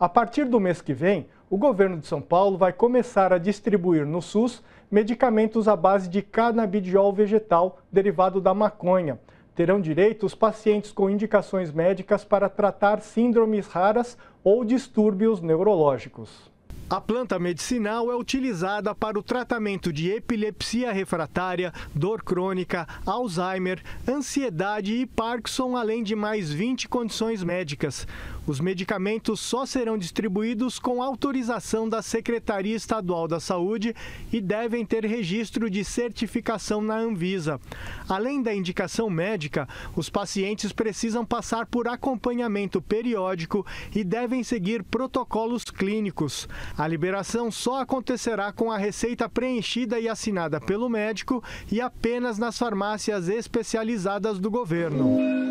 A partir do mês que vem, o governo de São Paulo vai começar a distribuir no SUS medicamentos à base de canabidiol vegetal derivado da maconha. Terão direito os pacientes com indicações médicas para tratar síndromes raras ou distúrbios neurológicos. A planta medicinal é utilizada para o tratamento de epilepsia refratária, dor crônica, Alzheimer, ansiedade e Parkinson, além de mais 20 condições médicas. Os medicamentos só serão distribuídos com autorização da Secretaria Estadual da Saúde e devem ter registro de certificação na Anvisa. Além da indicação médica, os pacientes precisam passar por acompanhamento periódico e devem seguir protocolos clínicos. A liberação só acontecerá com a receita preenchida e assinada pelo médico e apenas nas farmácias especializadas do governo.